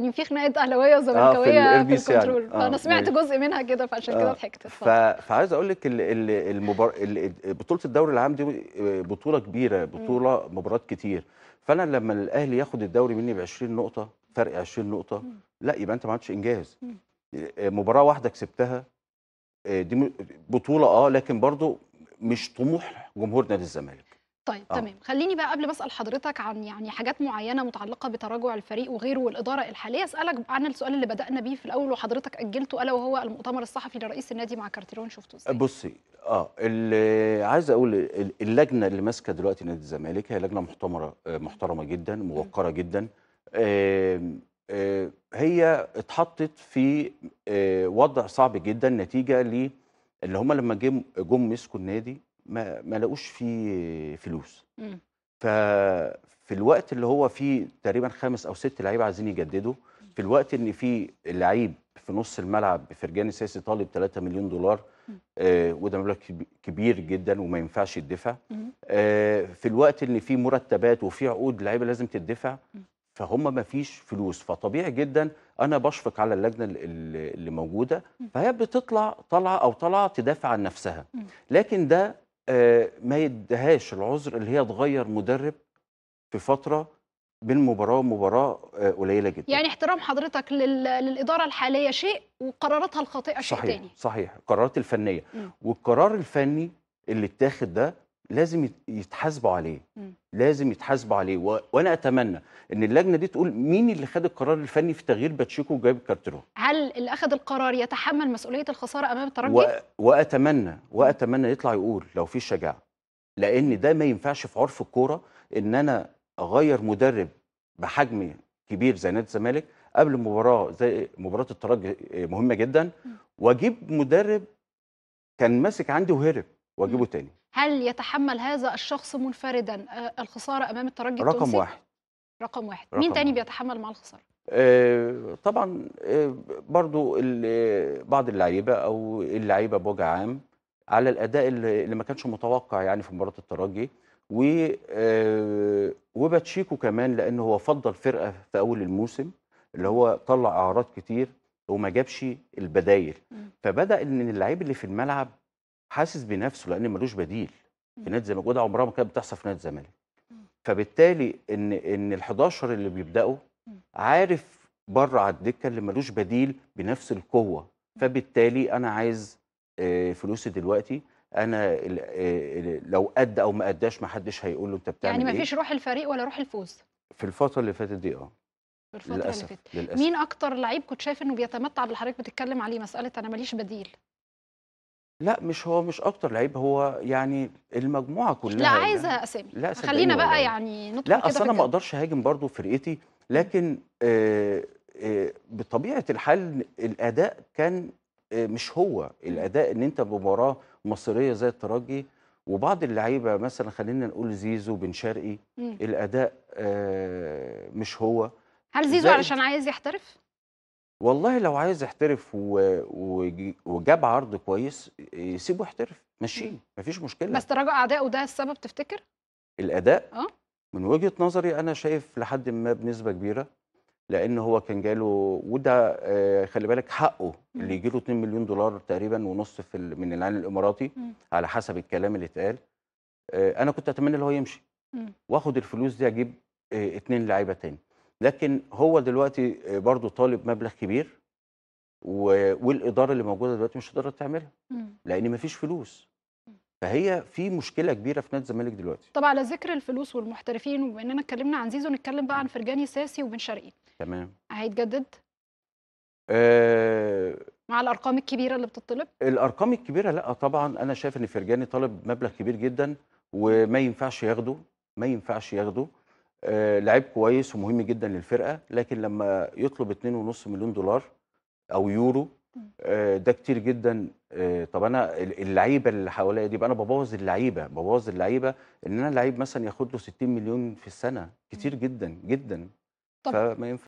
يعني في خناقه اهلاويه وزملكاويه آه في, في يعني. الكنترول يعني. آه انا سمعت جزء منها كده فعشان آه كده ضحكت ف... فعايز اقول لك المبار... بطوله الدوري العام دي آه، بطوله كبيره بطوله مباريات كتير فانا لما الاهلي ياخد الدوري مني ب 20 نقطه فرق 20 نقطه م. لا يبقى انت ما عملتش انجاز م. آه، مباراه واحده كسبتها آه، دي بطوله اه لكن برضو مش طموح جمهور نادي الزمالك طيب آه. تمام خليني بقى قبل ما اسال حضرتك عن يعني حاجات معينه متعلقه بتراجع الفريق وغيره والاداره الحاليه اسالك عن السؤال اللي بدانا بيه في الاول وحضرتك اجلته الا وهو المؤتمر الصحفي لرئيس النادي مع كارتيرون شفته ازاي بصي اه اللي عايز اقول اللجنه اللي ماسكه دلوقتي نادي الزمالك هي لجنه محترمه محترمه جدا موقره جدا آه آه هي اتحطت في آه وضع صعب جدا نتيجه ل اللي هم لما جم مسكوا النادي ما, ما لقوش فيه فلوس إمم. ففي الوقت اللي هو فيه تقريبا خمس او ست لعيبه عايزين يجددوا إمم. في الوقت ان في لعيب في نص الملعب فرجاني ساسي طالب 3 مليون دولار إمم. آه وده مبلغ كبير جدا وما ينفعش يدفع آه في الوقت اللي فيه مرتبات وفي عقود لعيبه لازم تدفع فهم ما فيش فلوس فطبيعي جدا انا بشفق على اللجنه اللي موجوده فهي بتطلع طلعه او طلعه تدافع عن نفسها لكن ده آه، ما يدهاش العذر اللي هي تغير مدرب في فتره بين مباراه ومباراه آه، قليله جدا يعني احترام حضرتك للاداره الحاليه شيء وقراراتها الخاطئه شيء صحيح تاني صحيح القرارات الفنيه م. والقرار الفني اللي اتاخد ده لازم يتحاسبوا عليه لازم يتحاسبوا عليه و... وانا اتمنى ان اللجنه دي تقول مين اللي خد القرار الفني في تغيير باتشيكو وجايب كارتيرو هل اللي اخذ القرار يتحمل مسؤوليه الخساره امام الترجي و... واتمنى واتمنى يطلع يقول لو في شجاعه لان ده ما ينفعش في عرف الكوره ان انا اغير مدرب بحجم كبير زي نادي الزمالك قبل مباراه زي مباراه الترجي آه، مهمه جدا واجيب مدرب كان ماسك عندي وهرب واجيبه تاني هل يتحمل هذا الشخص منفردا آه، الخساره امام الترجي رقم واحد رقم واحد رقم مين تاني بيتحمل مع الخساره؟ آه طبعا آه برضو آه، بعض اللعيبه او اللعيبه بوجه عام على الاداء اللي ما كانش متوقع يعني في مباراه الترجي و آه وباتشيكو كمان لان هو فضل فرقه في اول الموسم اللي هو طلع اعراض كتير وما جابش البدايل فبدا ان اللعيب اللي في الملعب حاسس بنفسه لان ملوش بديل في نادي الزمالك وده عمرها ما كانت بتحصل في نادي الزمالك فبالتالي ان ان ال 11 اللي بيبداوا عارف بره على الدكه اللي ملوش بديل بنفس القوه فبالتالي انا عايز آه، فلوسي دلوقتي انا آه، لو قد او ما قداش ما حدش هيقول له انت بتعمل يعني ما إيه. فيش إيه؟ روح الفريق ولا روح الفوز في الفتره اللي فاتت دي اه الفترة للأسف. اللي فاتت مين أكتر لعيب كنت شايف إنه بيتمتع باللي حضرتك بتتكلم عليه مسألة أنا ماليش بديل؟ لأ، مش هو مش أكتر لعيب، هو يعني المجموعة كلها لأ، عايزة يعني. أسامي، لأ، خلّينا بقى والله. يعني كده لأ، كده أصل أنا ما أقدرش أهاجم برضو فرقتي، لكن آه، آه، بطبيعة الحال الأداء كان آه، مش هو، الأداء إن أنت بمباراة مصيرية زي الترجي وبعض اللعيبة مثلًا خلّينا نقول زيزو، بن شرقي، الأداء مش هو، هل زيزو علشان عايز يحترف؟ والله لو عايز يحترف وجاب عرض كويس يسيبه يحترف مشيه مفيش مشكله بس تراجع اعدائه ده السبب تفتكر الاداء اه من وجهه نظري انا شايف لحد ما بنسبه كبيره لان هو كان جاله وده آه، خلي بالك حقه اللي يجي له 2 مليون دولار تقريبا ونص في من العين الاماراتي على حسب الكلام اللي اتقال آه، انا كنت اتمنى ان هو يمشي واخد الفلوس دي اجيب اثنين آه، لعيبه تاني لكن هو دلوقتي برضه طالب مبلغ كبير والاداره اللي موجوده دلوقتي مش هتقدر تعملها لان مفيش فلوس فهي في مشكله كبيره في نادي الزمالك دلوقتي طب على ذكر الفلوس والمحترفين وبما اننا اتكلمنا عن زيزو نتكلم بقى عن فرجاني ساسي وبن شرقي تمام هيتجدد آه مع الارقام الكبيره اللي بتطلب الارقام الكبيره لا طبعا انا شايف ان فرجاني طالب مبلغ كبير جدا وما ينفعش ياخده ما ينفعش ياخده آه لعيب كويس ومهم جدا للفرقه لكن لما يطلب 2.5 مليون دولار او يورو آه، ده كتير جدا آه، طب انا اللعيبه اللي حواليا دي يبقى انا ببوظ اللعيبه ببوظ اللعيبه ان انا لعيب مثلا ياخد له 60 مليون في السنه كتير جدا جدا طب فما ينفع